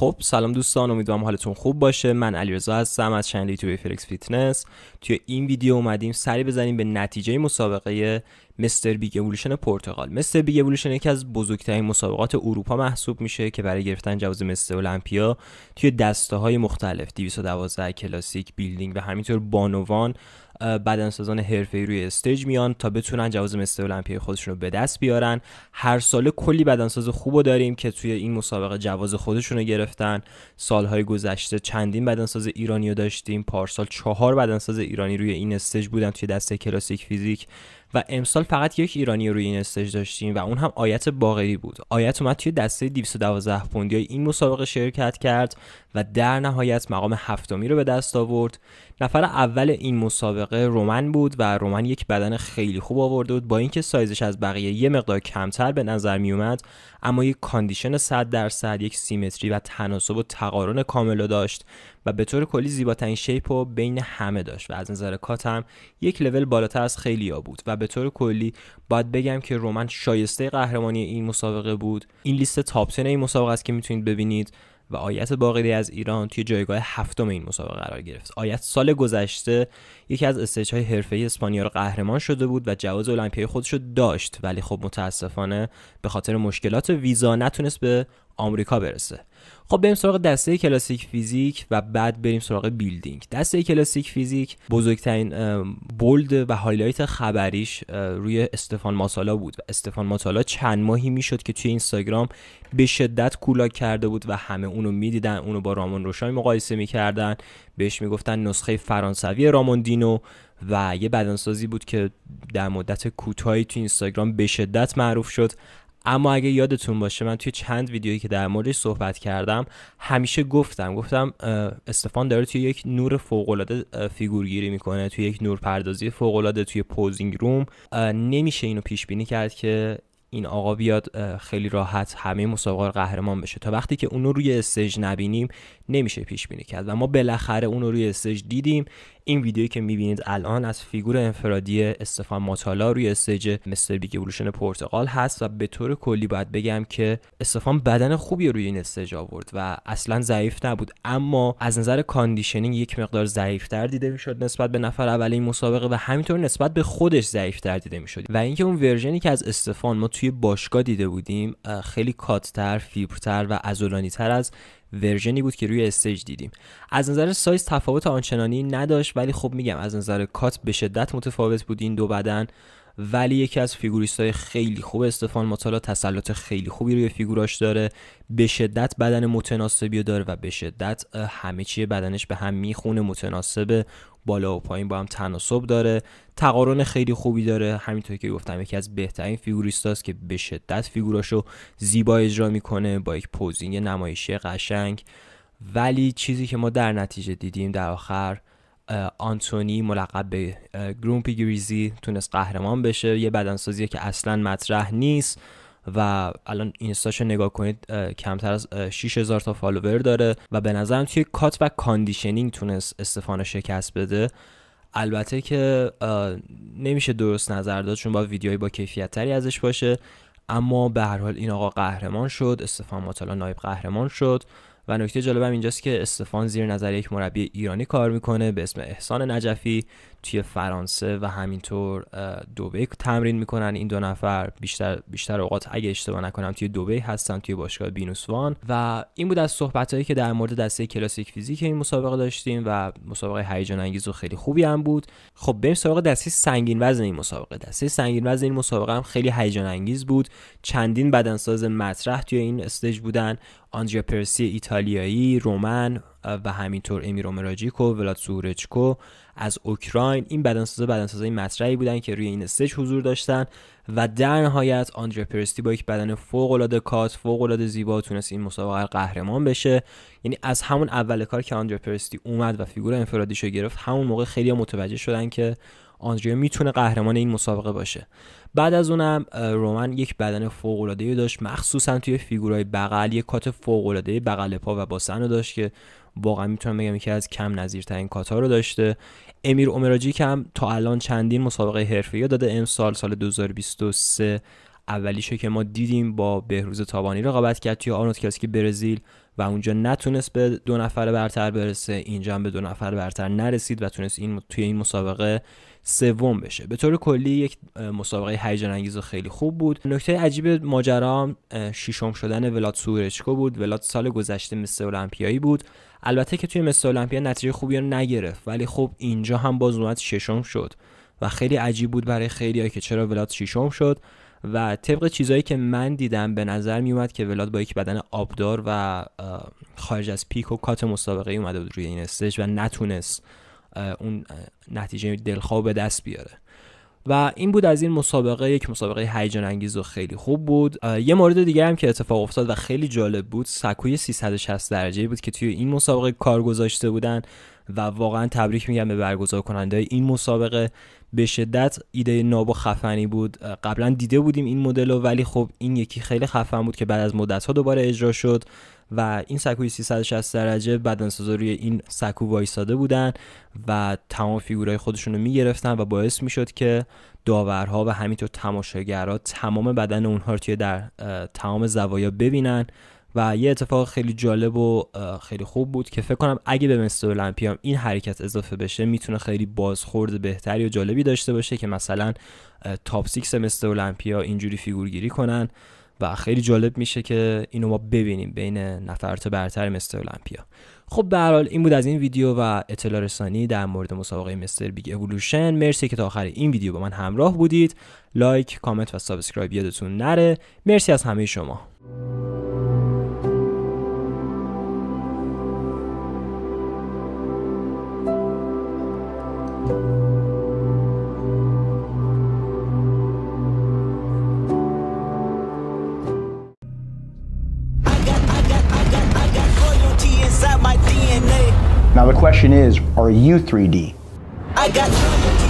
خب سلام دوستان امیدوارم حالتون خوب باشه من علیرضا هستم از چنل توی فلکس فیتنس توی این ویدیو اومدیم سری بزنیم به نتیجه مسابقه مستر بیگ اولوشن پرتغال مستر بیگ یکی از بزرگترین مسابقات اروپا محسوب میشه که برای گرفتن جواز مستر المپیا توی دسته های مختلف 212 کلاسیک بیلدینگ و همینطور بانوان بدنسازان ای روی استیج میان تا بتونن جواز مستر المپیا خودشون رو به دست بیارن هر سال کلی بدنساز خوب رو داریم که توی این مسابقه جواز خودشون رو گرفتن سالهای گذشته چندین بدنساز ایرانی رو داشتیم پارسال چهار بدنساز ایرانی روی این استیج بودن توی دسته کلاسیک فیزیک و امسال فقط یک ایرانی روی این استج داشتیم و اون هم آیت باقری بود آیت اومد توی دسته 212 پوندی این مسابقه شرکت کرد و در نهایت مقام هفتمی رو به دست آورد نفر اول این مسابقه رومن بود و رومن یک بدن خیلی خوب آورده بود با اینکه سایزش از بقیه یه مقدار کمتر به نظر می اومد اما یک کاندیشن 100 درصد یک سیمتری و تناسب و تقارن کامل داشت و به طور کلی زیباترین شیپ رو بین همه داشت و از نظر کاتم یک لول بالاتر از خیلی ها بود و به طور کلی باید بگم که رومن شایسته قهرمانی این مسابقه بود این لیست تاپ این مسابقه است که میتونید ببینید و آیت باقری از ایران توی جایگاه هفتم این مسابقه قرار گرفت. آیت سال گذشته یکی از استیج‌های حرفه‌ای اسپانیا رو قهرمان شده بود و جواز المپیک خودش رو داشت ولی خب متاسفانه به خاطر مشکلات ویزا نتونست به آمریکا برسه خب بریم سراغ دسته کلاسیک فیزیک و بعد بریم سراغ بیلدینگ دسته کلاسیک فیزیک بزرگترین بولد و هایلایت خبریش روی استفان ماسالا بود و استفان ماسالا چند ماهی میشد که توی اینستاگرام به شدت کولاک کرده بود و همه اونو میدیدن اونو با رامون روشای مقایسه میکردن بهش میگفتن نسخه فرانسوی رامون دینو و یه بدنسازی بود که در مدت کوتاهی تو اینستاگرام به شدت معروف شد اما اگه یادتون باشه من توی چند ویدیویی که در موردش صحبت کردم همیشه گفتم گفتم استفان داره توی یک نور فوقالعاده فیگورگیری میکنه توی یک نور پردازی فوقالعاده توی پوزینگ روم نمیشه اینو پیش بینی کرد که این آقا بیاد خیلی راحت همه مسابقه رو قهرمان بشه تا وقتی که اون روی استیج نبینیم نمیشه پیش بینی کرد و ما بالاخره اون رو روی استیج دیدیم این ویدیویی که میبینید الان از فیگور انفرادی استفان ماتالا روی استیج مستر بیگ اولوشن پرتغال هست و به طور کلی باید بگم که استفان بدن خوبی روی این استیج آورد و اصلا ضعیف نبود اما از نظر کاندیشنینگ یک مقدار ضعیفتر دیده میشد نسبت به نفر اول این مسابقه و همینطور نسبت به خودش ضعیفتر دیده میشد و اینکه اون ورژنی که از استفان ما توی باشگاه دیده بودیم خیلی کاتتر فیبرتر و عضلانیتر از ورژنی بود که روی استیج دیدیم از نظر سایز تفاوت آنچنانی نداشت ولی خب میگم از نظر کات به شدت متفاوت بود این دو بدن ولی یکی از فیگوریست های خیلی خوب استفان ماتالا تسلط خیلی خوبی روی فیگوراش داره به شدت بدن متناسبی داره و به شدت همه چیه بدنش به هم میخونه متناسبه بالا و پایین با هم تناسب داره تقارن خیلی خوبی داره همینطور که گفتم یکی از بهترین هاست که به شدت فیگوراشو زیبا اجرا میکنه با یک پوزینگ نمایشی قشنگ ولی چیزی که ما در نتیجه دیدیم در آخر آنتونی ملقب به گرومپی گریزی تونست قهرمان بشه یه بدنسازی که اصلا مطرح نیست و الان اینستاشو نگاه کنید کمتر از 6000 تا فالوور داره و به نظرم توی کات و کاندیشنینگ تونست استفانو شکست بده البته که نمیشه درست نظر داد چون با ویدیویی با کیفیت تری ازش باشه اما به هر حال این آقا قهرمان شد استفان ماتالا نایب قهرمان شد و نکته جالبم اینجاست که استفان زیر نظر یک مربی ایرانی کار میکنه به اسم احسان نجفی توی فرانسه و همینطور دوبه تمرین میکنن این دو نفر بیشتر بیشتر اوقات اگه اشتباه نکنم توی دوبه هستن توی باشگاه بینوسوان و این بود از هایی که در مورد دسته کلاسیک فیزیک این مسابقه داشتیم و مسابقه هیجان انگیز و خیلی خوبی هم بود خب به سراغ دسته سنگین وزن این مسابقه دسته سنگین وزن این مسابقه هم خیلی هیجان انگیز بود چندین بدنساز مطرح توی این استیج بودن آندریا پرسی ایتالیایی رومن و همینطور امیر اومراجیکو ولاد سورچکو از اوکراین این بدنسازه این مطرحی بودن که روی این استج حضور داشتن و در نهایت آندریا پرستی با یک بدن فوق العاده کات فوق العاده زیبا تونست این مسابقه قهرمان بشه یعنی از همون اول کار که آندریا پرستی اومد و فیگور انفرادیشو گرفت همون موقع خیلی متوجه شدن که آندریا میتونه قهرمان این مسابقه باشه بعد از اونم رومن یک بدن فوق العاده داشت مخصوصا توی فیگورهای بغل یک کات فوق العاده بغل پا و باسن رو داشت که واقعا میتونم بگم یکی از کم نظیرترین کاتا رو داشته امیر اومراجی که هم تا الان چندین مسابقه ای داده امسال سال 2023 اولیشو که ما دیدیم با بهروز تابانی رقابت کرد توی آرنوت کلاسیک برزیل و اونجا نتونست به دو نفر برتر برسه اینجا هم به دو نفر برتر نرسید و تونست این توی این مسابقه سوم بشه به طور کلی یک مسابقه هیجان انگیز و خیلی خوب بود نکته عجیب ماجرا ششم شدن ولاد سورچکو بود ولاد سال گذشته مثل المپیایی بود البته که توی مثل المپیا نتیجه خوبی رو نگرفت ولی خب اینجا هم باز اومد ششم شد و خیلی عجیب بود برای های که چرا ولاد ششم شد و طبق چیزهایی که من دیدم به نظر می که ولاد با یک بدن آبدار و خارج از پیک و کات مسابقه اومده بود روی این استج و نتونست اون نتیجه دلخواه به دست بیاره و این بود از این مسابقه یک مسابقه هیجان انگیز و خیلی خوب بود یه مورد دیگه هم که اتفاق افتاد و خیلی جالب بود سکوی 360 درجه بود که توی این مسابقه کار گذاشته بودن و واقعا تبریک میگم به برگزار کننده این مسابقه به شدت ایده ناب و خفنی بود قبلا دیده بودیم این مدل رو ولی خب این یکی خیلی خفن بود که بعد از مدت ها دوباره اجرا شد و این سکوی 360 درجه بدنسازا روی این سکو وایساده بودن و تمام فیگورهای خودشون رو میگرفتن و باعث میشد که داورها و همینطور تماشاگرها تمام بدن اونها رو توی در تمام زوایا ببینن و یه اتفاق خیلی جالب و خیلی خوب بود که فکر کنم اگه به مستر المپیا این حرکت اضافه بشه میتونه خیلی بازخورد بهتری و جالبی داشته باشه که مثلا تاپ سیکس مستر المپیا اینجوری فیگورگیری کنن و خیلی جالب میشه که اینو ما ببینیم بین نفرات برتر مستر المپیا خب به این بود از این ویدیو و اطلاع رسانی در مورد مسابقه مستر بیگ اولوشن مرسی که تا آخر این ویدیو با من همراه بودید لایک کامنت و سابسکرایب یادتون نره مرسی از همه شما inside my DNA. Now the question is, are you 3D? I got